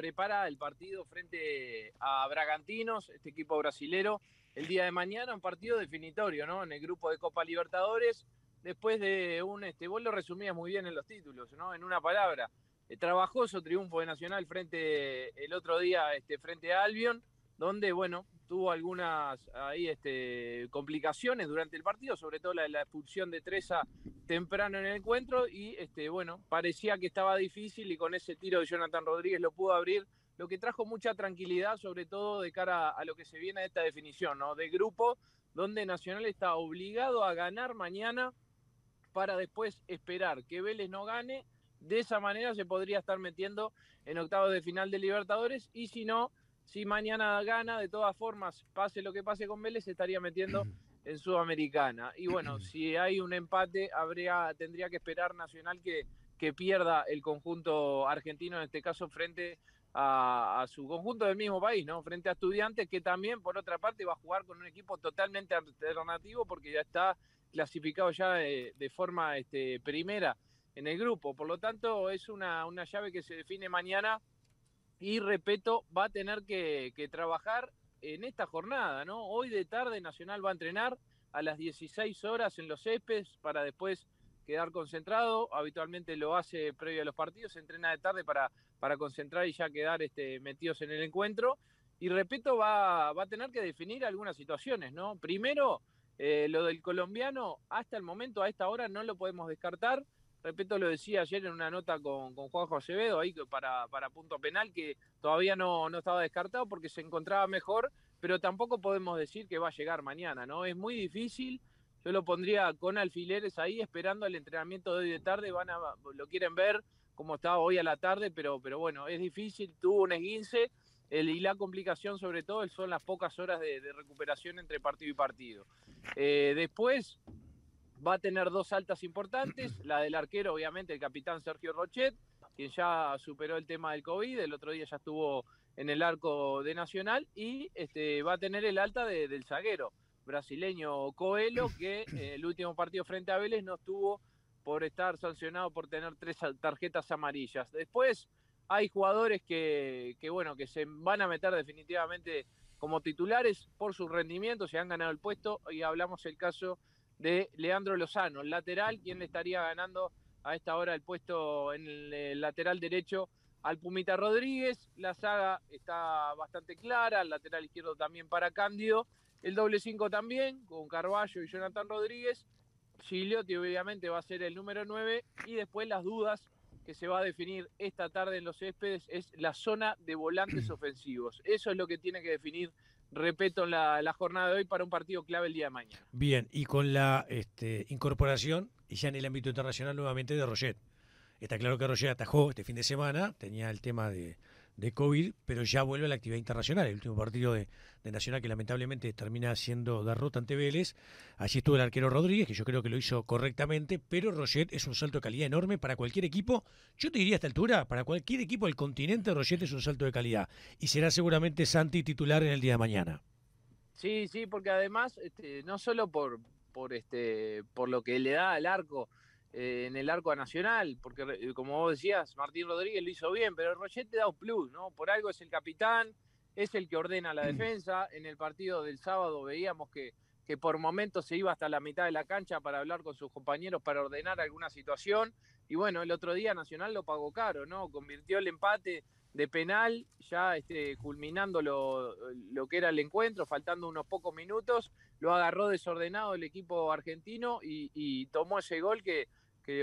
prepara el partido frente a Bragantinos, este equipo brasilero, el día de mañana, un partido definitorio, ¿no? En el grupo de Copa Libertadores, después de un, este, vos lo resumías muy bien en los títulos, ¿no? En una palabra, trabajó trabajoso triunfo de Nacional frente el otro día, este, frente a Albion, donde, bueno, tuvo algunas ahí este, complicaciones durante el partido, sobre todo la expulsión de Treza temprano en el encuentro y este, bueno, parecía que estaba difícil y con ese tiro de Jonathan Rodríguez lo pudo abrir, lo que trajo mucha tranquilidad, sobre todo de cara a lo que se viene a esta definición, ¿no? De grupo, donde Nacional está obligado a ganar mañana para después esperar que Vélez no gane. De esa manera se podría estar metiendo en octavos de final de Libertadores y si no, si mañana gana, de todas formas, pase lo que pase con Vélez, se estaría metiendo en Sudamericana. Y bueno, si hay un empate, habría, tendría que esperar Nacional que, que pierda el conjunto argentino, en este caso frente a, su conjunto del mismo país, ¿no? Frente a Estudiantes, que también, por otra parte, va a jugar con un equipo totalmente alternativo porque ya está clasificado ya de, forma este, primera en el grupo. Por lo tanto, es una, una llave que se define mañana y, repito, va a tener que trabajar en esta jornada, ¿no? Hoy de tarde Nacional va a entrenar a las 16 horas en los EPES para después quedar concentrado. Habitualmente lo hace previo a los partidos, se entrena de tarde para, para concentrar y ya quedar este, metidos en el encuentro. Y repito, va, va a tener que definir algunas situaciones, ¿no? Primero, eh, lo del colombiano, hasta el momento, a esta hora, no lo podemos descartar. Repeto, lo decía ayer en una nota con, con Juanjo Acevedo, ahí para, para punto penal, que todavía no, estaba descartado porque se encontraba mejor, pero tampoco podemos decir que va a llegar mañana, ¿no? Es muy difícil. Yo lo pondría con alfileres ahí, esperando el entrenamiento de hoy de tarde. Van a, lo quieren ver cómo está hoy a la tarde, pero, pero bueno, es difícil. Tuvo un esguince y la complicación, sobre todo, son las pocas horas de, recuperación entre partido y partido. Eh, después, va a tener dos altas importantes, la del arquero, obviamente, el capitán Sergio Rochet, quien ya superó el tema del COVID, el otro día ya estuvo en el arco de Nacional, y este, va a tener el alta del zaguero brasileño Coelho, que eh, el último partido frente a Vélez no estuvo por estar sancionado por tener tres tarjetas amarillas. Después hay jugadores que, bueno, que se van a meter definitivamente como titulares por sus rendimientos, se han ganado el puesto, y hablamos el caso de Leandro Lozano, el lateral, quien le estaría ganando a esta hora el puesto en el lateral derecho al Pumita Rodríguez. La saga está bastante clara, el lateral izquierdo también para Cándido, el doble 5 también, con Carballo y Jonathan Rodríguez. Gigliotti obviamente va a ser el número 9 y después las dudas que se va a definir esta tarde en los céspedes es la zona de volantes ofensivos. Eso es lo que tiene que definir repeto, la, la, jornada de hoy para un partido clave el día de mañana. Bien, y con la este, incorporación, y ya en el ámbito internacional nuevamente, de Roget. Está claro que Roger atajó este fin de semana, tenía el tema de, de COVID, pero ya vuelve a la actividad internacional. El último partido de, Nacional que lamentablemente termina siendo derrota ante Vélez. Allí estuvo el arquero Rodríguez, que yo creo que lo hizo correctamente, pero Roget es un salto de calidad enorme para cualquier equipo. Yo te diría a esta altura, para cualquier equipo del continente, Roget es un salto de calidad. Y será seguramente Santi titular en el día de mañana. Sí, sí, porque además, este, no solo por, por, este, por lo que le da al arco, eh, en el arco a nacional, porque eh, como vos decías, Martín Rodríguez lo hizo bien, pero el Rochette da un plus, ¿no? Por algo es el capitán, es el que ordena la mm. defensa. En el partido del sábado veíamos que, que por momentos se iba hasta la mitad de la cancha para hablar con sus compañeros, para ordenar alguna situación. Y bueno, el otro día Nacional lo pagó caro, ¿no? Convirtió el empate de penal, ya este, culminando lo, lo, que era el encuentro, faltando unos pocos minutos, lo agarró desordenado el equipo argentino y tomó ese gol que,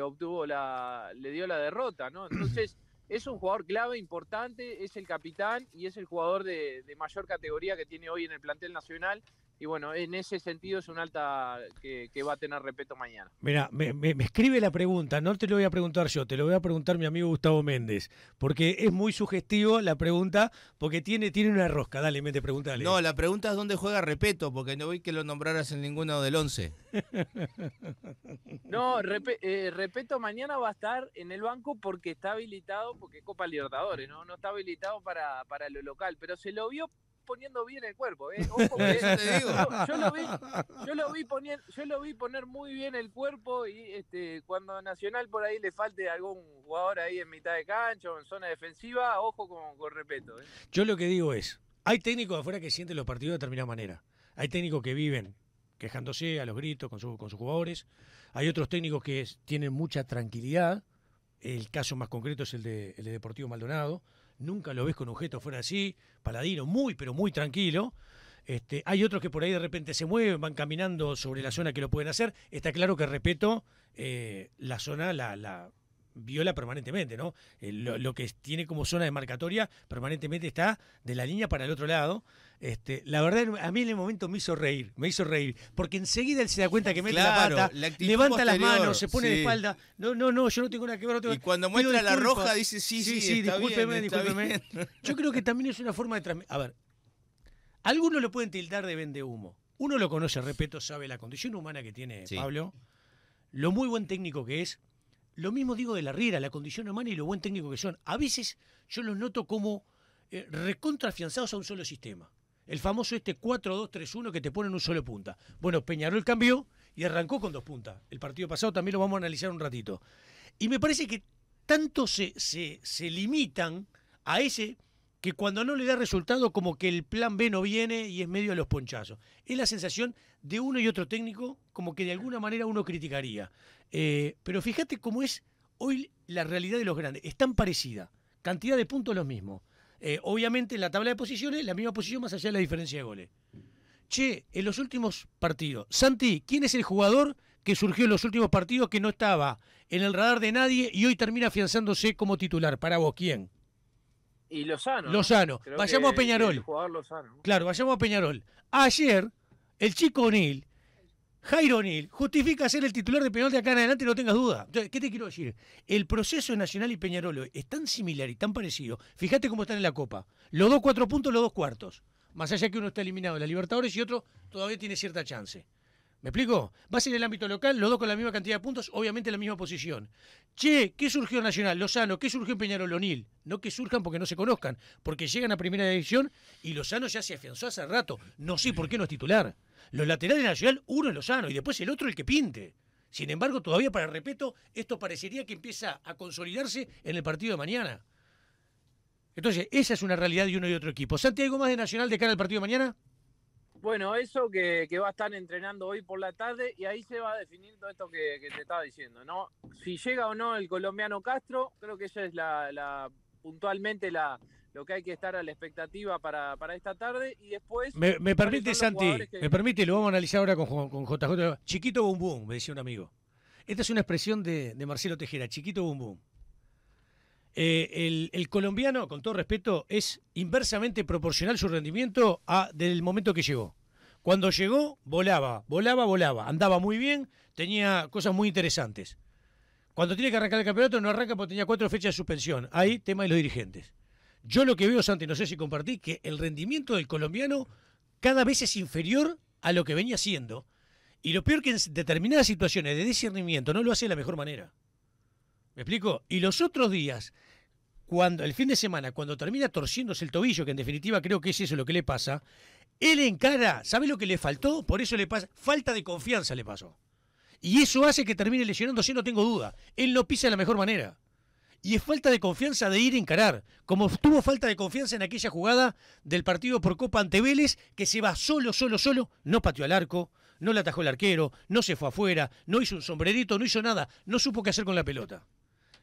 obtuvo la, le dio la derrota, ¿no? Entonces, es un jugador clave, importante, es el capitán y es el jugador de, de mayor categoría que tiene hoy en el plantel nacional y bueno, en ese sentido es un alta que, va a tener Repeto mañana. Mira, me, escribe la pregunta, no te lo voy a preguntar yo, te lo voy a preguntar mi amigo Gustavo Méndez, porque es muy sugestivo la pregunta, porque tiene, tiene una rosca, dale, mete, pregúntale. No, la pregunta es dónde juega Repeto, porque no vi que lo nombraras en ninguno del 11. no, eh, Repeto mañana va a estar en el banco porque está habilitado, porque es Copa Libertadores, ¿no? No está habilitado para, para lo local, pero se lo vio poniendo bien el cuerpo. Yo, lo vi, poner, muy bien el cuerpo y este, cuando Nacional por ahí le falte algún jugador ahí en mitad de cancha o en zona defensiva, ojo con, respeto. ¿eh? Yo lo que digo es, hay técnicos afuera que sienten los partidos de determinada manera. Hay técnicos que viven quejándose a los gritos con, sus jugadores. Hay otros técnicos que tienen mucha tranquilidad. El caso más concreto es el de Deportivo Maldonado nunca lo ves con un gesto fuera así, Paladino muy, pero muy tranquilo. Este, hay otros que por ahí de repente se mueven, van caminando sobre la zona que lo pueden hacer. Está claro que, respeto eh, la zona, la, viola permanentemente, ¿no? Eh, mm. lo, que tiene como zona de marcatoria permanentemente está de la línea para el otro lado. Este, la verdad, a mí en el momento me hizo reír, me hizo reír, porque enseguida él se da cuenta que mete la pata, levanta las manos, se pone de espalda, no, no, no, yo no tengo nada que ver, Y cuando muestra la roja dice, sí, sí, sí, sí, discúlpeme, Yo creo que también es una forma de transmitir... A ver, algunos lo pueden tildar de vende humo, uno lo conoce, respeto, sabe la condición humana que tiene Pablo, lo muy buen técnico que es, lo mismo digo de la Riera, la condición humana y lo buen técnico que son. A veces yo los noto como eh, recontrafianzados a un solo sistema. El famoso este 4-2-3-1 que te ponen un solo punta. Bueno, Peñarol cambió y arrancó con dos puntas. El partido pasado también lo vamos a analizar un ratito. Y me parece que tanto se, se limitan a ese que cuando no le da resultado, como que el plan B no viene y es medio a los ponchazos. Es la sensación de uno y otro técnico, como que de alguna manera uno criticaría. Eh, pero fíjate cómo es hoy la realidad de los grandes. Es tan parecida. Cantidad de puntos los mismos. Eh, obviamente en la tabla de posiciones, la misma posición más allá de la diferencia de goles. Che, en los últimos partidos, Santi, ¿quién es el jugador que surgió en los últimos partidos que no estaba en el radar de nadie y hoy termina afianzándose como titular? Para vos, ¿quién? Y Lozano. Lozano. Vayamos a Peñarol. Claro, vayamos a Peñarol. Ayer, el chico O'Neill, Jairo O'Neill, justifica ser el titular de Peñarol de acá en adelante, no tengas duda. ¿qué te quiero decir? El proceso de Nacional y Peñarol hoy es tan similar y tan parecido. Fíjate cómo están en la Copa. Los dos cuatro puntos, los dos cuartos. Más allá que uno está eliminado de la Libertadores y otro todavía tiene cierta chance. ¿Me explico? Va en el ámbito local, los dos con la misma cantidad de puntos, obviamente en la misma posición. Che, ¿qué surgió en Nacional? Lozano, ¿qué surgió en Peñarol Lonil, No que surjan porque no se conozcan, porque llegan a primera división y Lozano ya se afianzó hace rato. No sé por qué no es titular. Los laterales de Nacional, uno es Lozano y después el otro el que pinte. Sin embargo, todavía para repeto, esto parecería que empieza a consolidarse en el partido de mañana. Entonces, esa es una realidad de uno y otro equipo. Santi, ¿algo más de Nacional de cara al partido de mañana? Bueno, eso que, va a estar entrenando hoy por la tarde y ahí se va a definir todo esto que, te estaba diciendo, ¿no? Si llega o no el colombiano Castro, creo que esa es la, puntualmente la, lo que hay que estar a la expectativa para, esta tarde y después... Me, permite, Santi, me permite, lo vamos a analizar ahora con, con JJ. Chiquito Bum me decía un amigo. Esta es una expresión de, Marcelo Tejera, Chiquito Bum eh, el, colombiano, con todo respeto, es inversamente proporcional su rendimiento a, del momento que llegó. Cuando llegó, volaba, volaba, volaba, andaba muy bien, tenía cosas muy interesantes. Cuando tiene que arrancar el campeonato, no arranca porque tenía cuatro fechas de suspensión. Ahí, tema de los dirigentes. Yo lo que veo, Santi, no sé si compartí, que el rendimiento del colombiano cada vez es inferior a lo que venía siendo. Y lo peor que en determinadas situaciones de discernimiento no lo hace de la mejor manera. ¿Me explico? Y los otros días, cuando el fin de semana, cuando termina torciéndose el tobillo, que en definitiva creo que es eso lo que le pasa, él encara, ¿sabe lo que le faltó? Por eso le pasa, falta de confianza le pasó. Y eso hace que termine lesionándose, no tengo duda. Él lo pisa de la mejor manera. Y es falta de confianza de ir a encarar, como tuvo falta de confianza en aquella jugada del partido por Copa ante Vélez, que se va solo, solo, solo, no pateó al arco, no le atajó el arquero, no se fue afuera, no hizo un sombrerito, no hizo nada, no supo qué hacer con la pelota.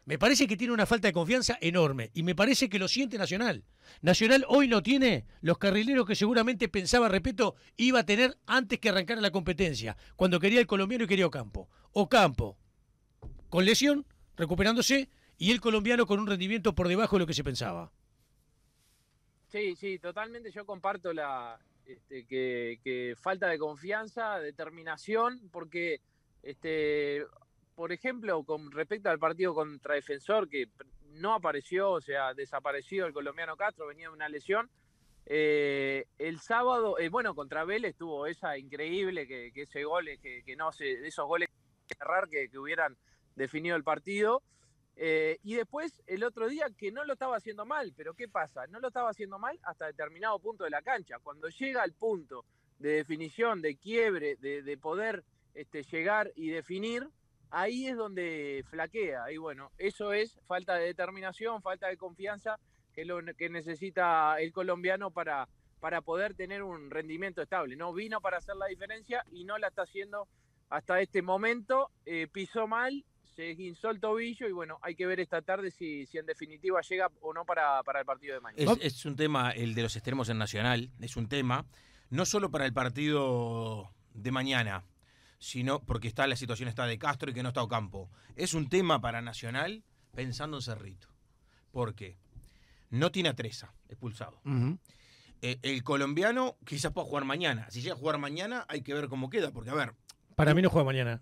Me parece que tiene una falta de confianza enorme y me parece que lo siente Nacional. Nacional hoy no tiene los carrileros que seguramente pensaba, repito, iba a tener antes que arrancar la competencia, cuando quería el colombiano y quería Ocampo. Ocampo, con lesión, recuperándose, y el colombiano con un rendimiento por debajo de lo que se pensaba. Sí, sí, totalmente yo comparto la este, falta de confianza, determinación, porque este, por ejemplo, con respecto al partido contra Defensor, que no apareció, o sea, desapareció el colombiano Castro, venía de una lesión. Eh, el sábado, eh, bueno, contra Vélez tuvo esa increíble, que, ese gol, eh, que, no de esos goles que, que hubieran definido el partido. y después el otro día que no lo estaba haciendo mal, pero ¿qué pasa? No lo estaba haciendo mal hasta determinado punto de la cancha. Cuando llega al punto de definición, de quiebre, de, poder este, llegar y definir, ahí es donde flaquea. Y bueno, eso es falta de determinación, falta de confianza, que lo que necesita el colombiano para, para poder tener un rendimiento estable. No vino para hacer la diferencia y no la está haciendo hasta este momento. Piso eh, pisó mal, se guinzó el tobillo y bueno, hay que ver esta tarde si, si en definitiva llega o no para, para el partido de mañana. es un tema, el de los extremos en Nacional, es un tema, no solo para el partido de mañana, sino porque está la situación está de Castro y que no está Ocampo. Es un tema para Nacional pensando en Cerrito. porque No tiene a Treza, expulsado. Eh, el colombiano quizás pueda jugar mañana. Si llega a jugar mañana, hay que ver cómo queda, porque a ver. Para mí no juega mañana.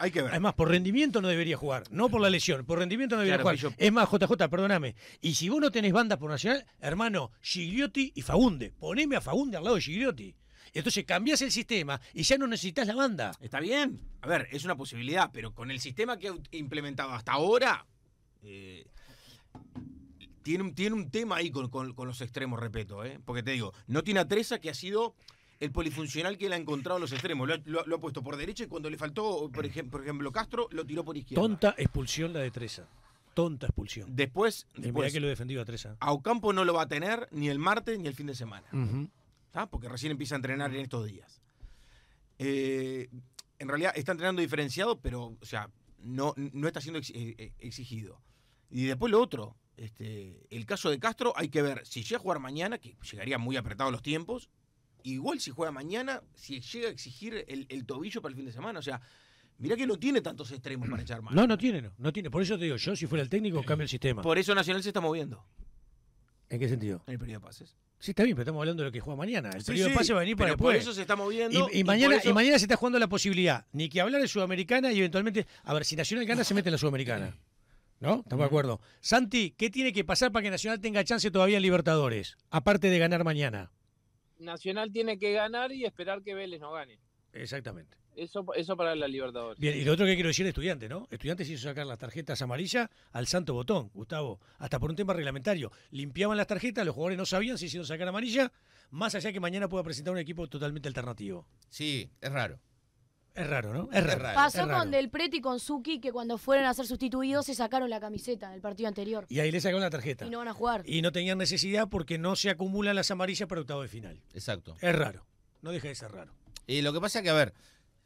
Hay que ver. Además, por rendimiento no debería jugar, no por la lesión, por rendimiento no debería jugar. Es más, JJ, perdóname. Y si vos no tenés bandas por Nacional, hermano, Gigliotti y Fagunde. Poneme a Fagunde al lado de Gigliotti entonces cambias el sistema y ya no necesitas la banda. Está bien. A ver, es una posibilidad, pero con el sistema que ha implementado hasta ahora. Eh, tiene, tiene un tema ahí con, los extremos, repito, ¿eh? porque te digo, no tiene a Treza que ha sido el polifuncional que le ha encontrado los extremos. Lo, ha puesto por derecha y cuando le faltó, por, ejemplo, Castro, lo tiró por izquierda. Tonta expulsión la de Treza. Tonta expulsión. Después. Eh, después que lo defendió a Treza. A Ocampo no lo va a tener ni el martes ni el fin de semana porque recién empieza a entrenar en estos días. Eh, en realidad está entrenando diferenciado, pero o sea, no, no está siendo eh, eh, exigido. Y después lo otro, este, el caso de Castro hay que ver si llega a jugar mañana, que llegaría muy apretado los tiempos, igual si juega mañana, si llega a exigir el, tobillo para el fin de semana, o sea, Mirá que no tiene tantos extremos para echar mano. No, no tiene, no, no tiene. Por eso te digo, yo si fuera el técnico, cambio el sistema. Por eso Nacional se está moviendo. ¿En qué sentido? En el periodo de pases. Sí, está bien, pero estamos hablando de lo que juega mañana. El periodo de pase va a venir para después. Por Y, mañana, y mañana se está jugando la posibilidad. Ni que hablar de Sudamericana y eventualmente. A ver, si Nacional gana, se mete en la Sudamericana. ¿No? Estamos de acuerdo. Santi, ¿qué tiene que pasar para que Nacional tenga chance todavía en Libertadores? Aparte de ganar mañana. Nacional tiene que ganar y esperar que Vélez no gane. Exactamente. Eso, para la Libertadores. Bien, y lo otro que quiero decir, estudiante, ¿no? Estudiantes hizo sacar las tarjetas amarillas al santo botón, Gustavo, hasta por un tema reglamentario. Limpiaban las tarjetas, los jugadores no sabían si hicieron sacar amarilla, más allá que mañana pueda presentar un equipo totalmente alternativo. Sí, es raro. Es raro, ¿no? Es raro. Pasó con Del Prete y con Suki que cuando fueron a ser sustituidos se sacaron la camiseta del partido anterior. Y ahí le sacaron la tarjeta. Y no van a jugar. Y no tenían necesidad porque no se acumulan las amarillas para octavo de final. Exacto. Es raro. No deja de ser raro. Y lo que pasa es que, a ver,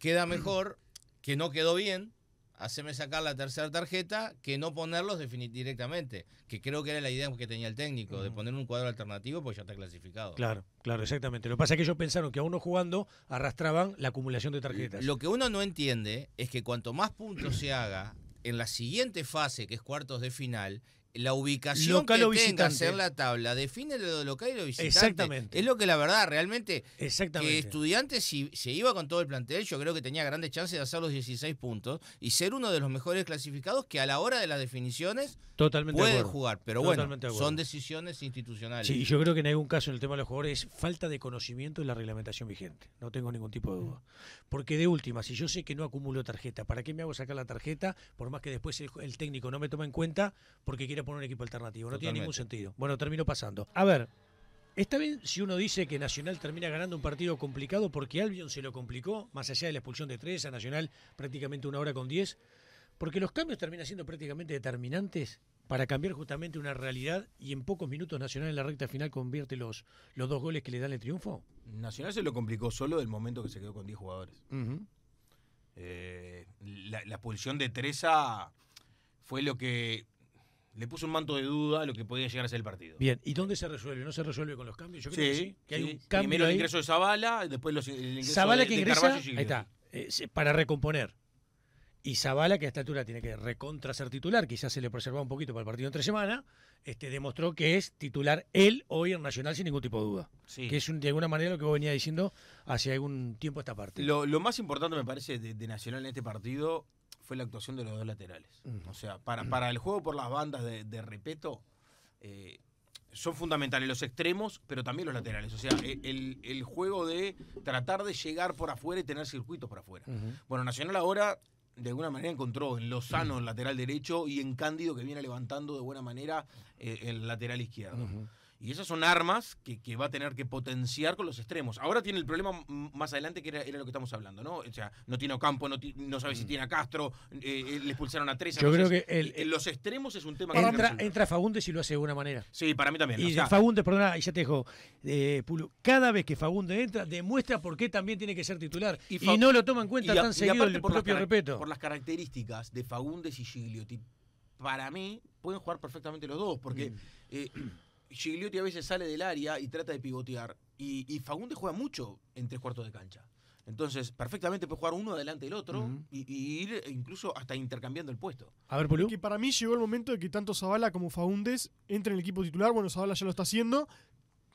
queda mm. mejor que no quedó bien, haceme sacar la tercera tarjeta que no ponerlos directamente, que creo que era la idea que tenía el técnico, de poner un cuadro alternativo pues ya está clasificado. Claro, claro, exactamente. Lo que pasa es que ellos pensaron que a uno jugando arrastraban la acumulación de tarjetas. Lo que uno no entiende es que cuanto más puntos se haga en la siguiente fase, que es cuartos de final, la ubicación local que tenga, la tabla define lo local y lo visitante. Exactamente. Es lo que la verdad, realmente, Exactamente. que estudiante si se iba con todo el plantel, yo creo que tenía grandes chances de hacer los 16 puntos y ser uno de los mejores clasificados que a la hora de las definiciones Totalmente puede jugar. Pero bueno, son decisiones institucionales. Sí, yo creo que en algún caso en el tema de los jugadores es falta de conocimiento de la reglamentación vigente. No tengo ningún tipo de duda. Porque de última, si yo sé que no acumulo tarjeta, ¿para qué me hago sacar la tarjeta? Por más que después el, técnico no me tome en cuenta porque quiere poner un equipo alternativo. No tiene ningún sentido. Bueno, termino pasando. A ver, Está bien si uno dice que Nacional termina ganando un partido complicado porque Albion se lo complicó, más allá de la expulsión de Teresa Nacional prácticamente una hora con diez, porque los cambios terminan siendo prácticamente determinantes para cambiar justamente una realidad y en pocos minutos Nacional en la recta final convierte los, los dos goles que le dan el triunfo. Nacional se lo complicó solo del momento que se quedó con 10 jugadores. Eh, la, expulsión de Teresa fue lo que le puso un manto de duda a lo que podía llegar a ser el partido. Bien, ¿y dónde se resuelve? ¿No se resuelve con los cambios? Yo creo sí, que hay un cambio. Primero el ingreso de Zavala, después el ingreso Zavala que ingresa, ahí está, eh, para recomponer. Y Zavala, que a esta altura tiene que recontra ser titular, quizás se le preservaba un poquito para el partido entre semana, este, demostró que es titular él hoy en Nacional sin ningún tipo de duda. Sí. Que es de alguna manera lo que vos venía diciendo hace algún tiempo esta parte. Lo, más importante me parece de Nacional en este partido fue la actuación de los dos laterales. Mm. O sea, para, para el juego por las bandas de, Repeto, eh, son fundamentales los extremos, pero también los laterales. O sea, e, el, juego de tratar de llegar por afuera y tener circuitos por afuera. Bueno, Nacional ahora, de alguna manera, encontró en Lozano mm. el lateral derecho y en Cándido, que viene levantando de buena manera eh, el lateral izquierdo. Y esas son armas que, va a tener que potenciar con los extremos. Ahora tiene el problema más adelante que era, lo que estamos hablando, ¿no? O sea, no tiene Ocampo, no, sabe si mm. tiene a Castro, eh, eh, le expulsaron a tres. Yo creo que los extremos es un tema entra, que entra, entra Fagundes y lo hace de una manera. Sí, para mí también. Y Fagundes, ya te dejo, eh, cada vez que Fagundes entra, demuestra por qué también tiene que ser titular. Y, no lo toma en cuenta tan seguido el por propio respeto. Por las características de Fagundes y Gigliotti, para mí pueden jugar perfectamente los dos, porque... Mm. Gigliotti a veces sale del área y trata de pivotear. Y, y juega mucho en tres cuartos de cancha. Entonces, perfectamente puede jugar uno adelante del otro e y, ir eh, incluso hasta intercambiando el puesto. A ver, Que para mí llegó el momento de que tanto Zavala como Fagundes entren en el equipo titular. Bueno, Zavala ya lo está haciendo.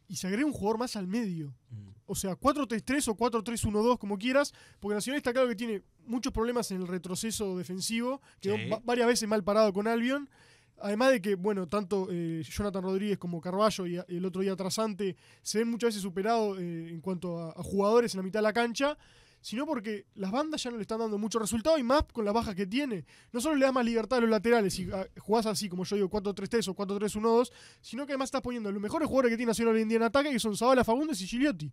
Y se agrega un jugador más al medio. Mm. O sea, 4-3-3 o 4-3-1-2, como quieras. Porque Nacional está claro que tiene muchos problemas en el retroceso defensivo. Quedó varias veces mal parado con Albion. Además de que, bueno, tanto eh, Jonathan Rodríguez como Carballo y, el otro día Trasante se ven muchas veces superados eh, en cuanto a, jugadores en la mitad de la cancha, sino porque las bandas ya no le están dando mucho resultado y más con las bajas que tiene. No solo le da más libertad a los laterales si ah, jugás así, como yo digo, 4-3-3 o 4-3-1-2, sino que además estás poniendo a los mejores jugadores que tiene Nacional hoy en día en ataque, que son Zabala, Fagundes y Giliotti.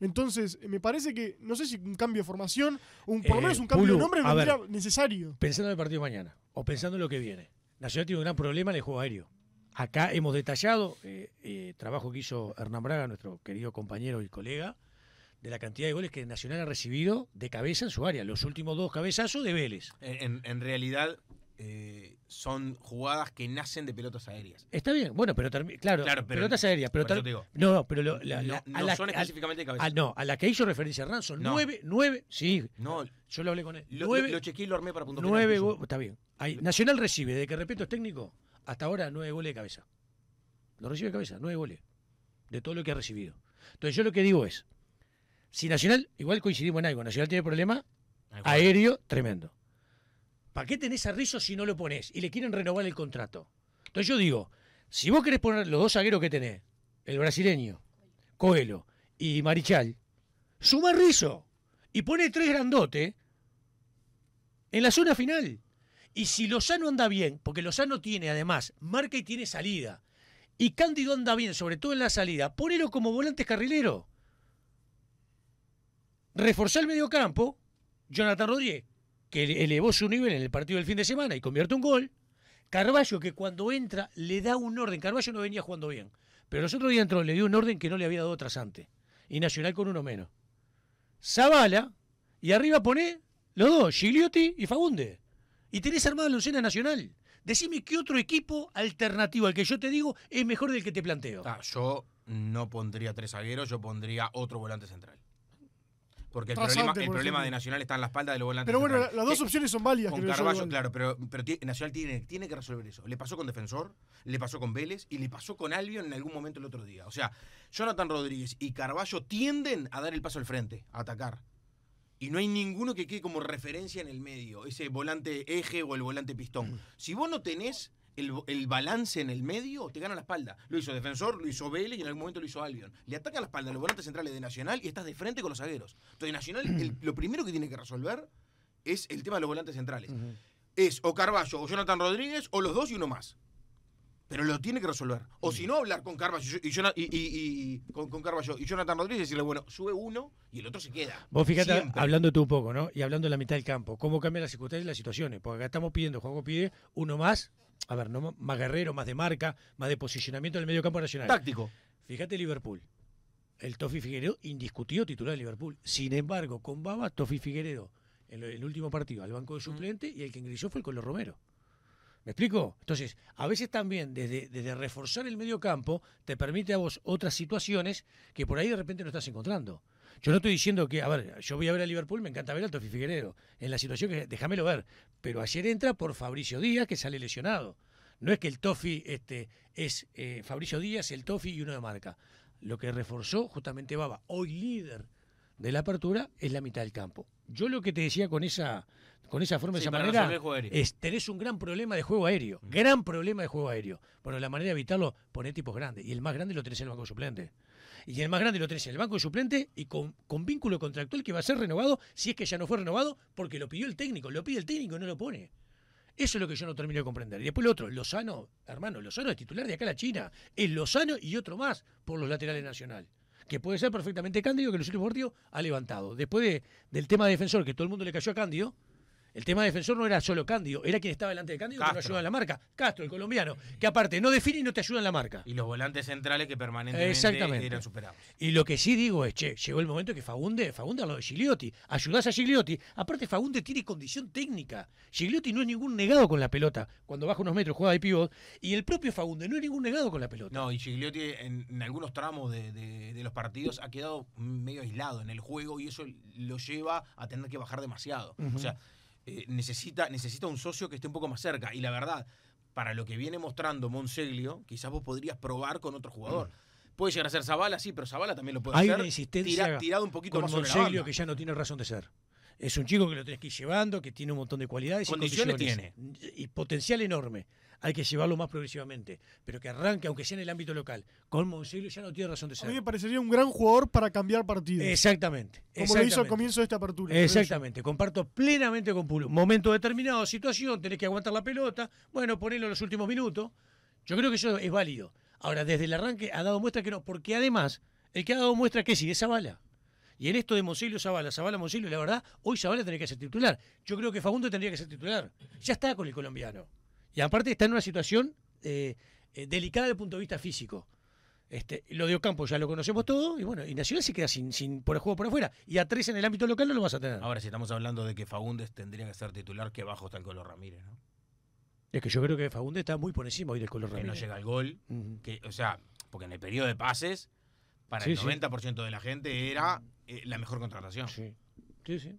Entonces, eh, me parece que, no sé si un cambio de formación, un, por lo menos un cambio de nombre, no era necesario. Pensando en el partido mañana, o pensando en lo que viene. Nacional tiene un gran problema en el juego aéreo. Acá hemos detallado el eh, eh, trabajo que hizo Hernán Braga, nuestro querido compañero y colega, de la cantidad de goles que Nacional ha recibido de cabeza en su área, los últimos dos cabezazos de Vélez. en realidad, eh, son jugadas que nacen de pelotas aéreas. Está bien, bueno, pero claro, pelotas aéreas, pero no, pero son específicamente de cabeza. Ah, no, a la que hizo referencia Hernán son nueve, nueve, sí. yo lo hablé con él. Lo, nueve, lo lo armé para punto está bien. Nacional recibe, de que repito es técnico, hasta ahora nueve goles de cabeza. Lo recibe de cabeza, nueve goles. De todo lo que ha recibido. Entonces yo lo que digo es, si Nacional, igual coincidimos en algo, Nacional tiene problema aéreo tremendo ¿para qué tenés a Rizzo si no lo pones? Y le quieren renovar el contrato. Entonces yo digo, si vos querés poner los dos zagueros que tenés, el brasileño, Coelho y Marichal, suma Rizzo y pone tres grandotes en la zona final. Y si Lozano anda bien, porque Lozano tiene además marca y tiene salida, y Cándido anda bien, sobre todo en la salida, ponelo como volante carrilero. Reforzar el campo, Jonathan Rodríguez, que elevó su nivel en el partido del fin de semana y convierte un gol. Carballo, que cuando entra le da un orden. Carballo no venía jugando bien, pero los otros días entró, le dio un orden que no le había dado otras antes. Y Nacional con uno menos. Zavala, y arriba pone los dos, Gigliotti y Fagunde. Y tenés armada la Lucena Nacional. Decime qué otro equipo alternativo al que yo te digo es mejor del que te planteo. Ah, yo no pondría tres agueros, yo pondría otro volante central. Porque el problema, de Nacional está en la espalda de los Pero bueno, las dos eh, opciones son válidas. Con Carballo, claro, pero, Nacional tiene, tiene que resolver eso. Le pasó con Defensor, le pasó con Vélez y le pasó con Albion en algún momento el otro día. O sea, Jonathan Rodríguez y Carballo tienden a dar el paso al frente, a atacar. Y no hay ninguno que quede como referencia en el medio, ese volante eje o el volante pistón. Mm. Si vos no tenés el, el, balance en el medio te gana la espalda. Lo hizo Defensor, lo hizo Vélez y en algún momento lo hizo Albion. Le atacan la espalda a los volantes centrales de Nacional y estás de frente con los zagueros. Entonces, Nacional, lo primero que tiene que resolver es el tema de los volantes centrales. Es o Carballo o Jonathan Rodríguez o los dos y uno más. Pero lo tiene que resolver. O si no, hablar con Carballo y, Jonathan Rodríguez y decirle, bueno, sube uno y el otro se queda. Vos fíjate, hablando tú un poco, ¿no? Y hablando de la mitad del campo, cómo cambian las circunstancias y las situaciones. Porque acá estamos pidiendo, Juanjo pide uno más a ver, no más guerrero, más de marca, más de posicionamiento en el medio nacional. Táctico. Fíjate Liverpool. El Tofi Figueredo indiscutido titular de Liverpool. Sin embargo, con Baba, Tofi Figueredo en el último partido al banco de mm. suplente y el que ingresó fue el Colo Romero. ¿Me explico? Entonces, a veces también desde, desde reforzar el medio te permite a vos otras situaciones que por ahí de repente no estás encontrando. Yo no estoy diciendo que, a ver, yo voy a ver a Liverpool, me encanta ver al Tofi Figueredo, en la situación que, déjamelo ver, pero ayer entra por Fabricio Díaz, que sale lesionado. No es que el Tofi este, es eh, Fabricio Díaz, el Tofi y uno de marca. Lo que reforzó justamente Baba, hoy líder de la apertura, es la mitad del campo. Yo lo que te decía con esa con esa forma, de esa manera, tenés un gran problema de juego aéreo. Gran problema de juego aéreo. Bueno, la manera de evitarlo, poner tipos grandes. Y el más grande lo tenés en el banco suplente. Y el más grande lo tenés en el banco suplente y con, vínculo contractual que va a ser renovado, si es que ya no fue renovado, porque lo pidió el técnico. Lo pide el técnico y no lo pone. Eso es lo que yo no termino de comprender. Y después lo otro, Lozano, hermano, Lozano es titular de acá a la China. Es Lozano y otro más por los laterales nacional que puede ser perfectamente Cándido, que en los ha levantado. Después del tema de defensor, que todo el mundo le cayó a Cándido, el tema de defensor no era solo Cándido, era quien estaba delante de Cándido que no ayuda en la marca. Castro, el colombiano, que aparte no define y no te ayuda en la marca. Y los volantes centrales que permanentemente eran superados. Y lo que sí digo es, che, llegó el momento que Fagunde, Fagunde a lo de Gigliotti, ayudás a Gigliotti. Aparte, Fagunde tiene condición técnica. Gigliotti no es ningún negado con la pelota. Cuando baja unos metros juega de pivot. Y el propio Fagunde no es ningún negado con la pelota. No, y Gigliotti en, algunos tramos de, los partidos ha quedado medio aislado en el juego y eso lo lleva a tener que bajar demasiado. O sea eh, necesita, necesita un socio que esté un poco más cerca. Y la verdad, para lo que viene mostrando Monseglio, quizás vos podrías probar con otro jugador. Mm. Puede llegar a ser Zabala sí, pero Zabala también lo puede hacer. Hay una insistencia tirado un poquito con Monseglio que ya no tiene razón de ser. Es un chico que lo tenés que ir llevando, que tiene un montón de cualidades. y tiene. Y potencial enorme. Hay que llevarlo más progresivamente. Pero que arranque, aunque sea en el ámbito local, con Monsilio ya no tiene razón de ser. A me parecería un gran jugador para cambiar partido. Exactamente. Como lo hizo al comienzo de esta apertura. Exactamente. Comparto plenamente con Pulo. Momento determinado, situación, tenés que aguantar la pelota. Bueno, ponerlo en los últimos minutos. Yo creo que eso es válido. Ahora, desde el arranque ha dado muestra que no, porque además, el que ha dado muestra que sí, esa bala. Y en esto de Monsilio Zavala, Zavala Monsilio, la verdad, hoy Zavala tendría que ser titular. Yo creo que Fagundes tendría que ser titular. Ya está con el colombiano. Y aparte está en una situación eh, eh, delicada desde el punto de vista físico. Este, lo dio Ocampo ya lo conocemos todo, y bueno, y Nacional se queda sin, sin por el juego por afuera. Y a tres en el ámbito local no lo vas a tener. Ahora, si estamos hablando de que Fagundes tendría que ser titular, que bajo está el Color Ramírez, ¿no? Es que yo creo que Fagundes está muy por encima hoy del Color Ramírez. Que no llega al gol, o sea, porque en el periodo de pases, para el 90% de la gente era eh, la mejor contratación. Sí.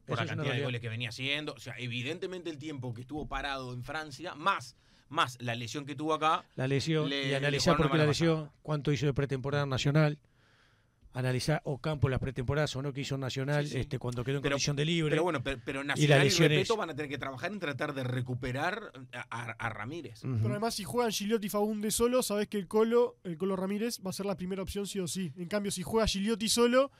Por la cantidad de goles que venía haciendo. O sea, evidentemente el tiempo que estuvo parado en Francia, más, más la lesión que tuvo acá. La lesión, y analizar por qué la lesión, cuánto hizo de pretemporada nacional. Analizar o campo las pretemporadas o no que hizo Nacional este cuando quedó en condición de libre. Pero bueno, pero, Nacional y, el Repeto van a tener que trabajar en tratar de recuperar a, Ramírez. Pero además, si juegan Giliotti y Fagunde solo, sabes que el Colo, el Colo Ramírez va a ser la primera opción sí o sí. En cambio, si juega Giliotti solo,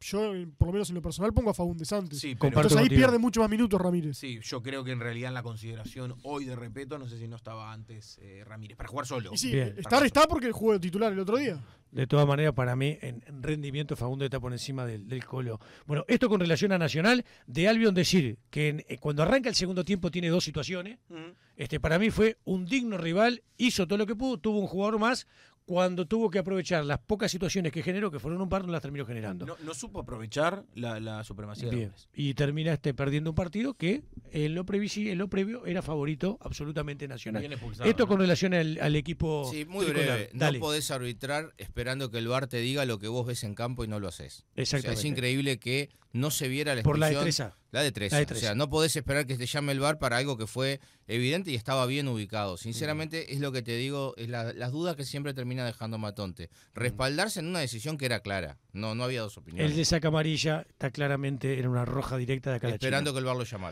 yo, por lo menos en lo personal, pongo a Fagundes antes. pero Entonces ahí pierde mucho más minutos Ramírez. Sí, yo creo que en realidad en la consideración hoy de Repeto, no sé si no estaba antes eh, Ramírez, para jugar solo. sí, estar está porque el jugó titular el otro día. De todas maneras, para mí, en rendimiento, Fagundes está por encima del, Colo. Bueno, esto con relación a Nacional, de Albion decir que eh, cuando arranca el segundo tiempo tiene dos situaciones. este Para mí fue un digno rival, hizo todo lo que pudo, tuvo un jugador más, cuando tuvo que aprovechar las pocas situaciones que generó, que fueron un par, no las terminó generando. No, supo aprovechar la, supremacía de Y terminaste perdiendo un partido que en lo, en lo previo era favorito absolutamente nacional. Esto con relación al, equipo. Sí, muy breve. No podés arbitrar esperando que el VAR te diga lo que vos ves en campo y no lo haces. es increíble que no se viera la Por la destreza. La de 13. O sea, no podés esperar que te llame el bar para algo que fue evidente y estaba bien ubicado. Sinceramente, es lo que te digo, es las dudas que siempre termina dejando Matonte. Respaldarse en una decisión que era clara. No, no había dos opiniones. El de saca amarilla está claramente en una roja directa de acá Esperando que el bar lo llamara.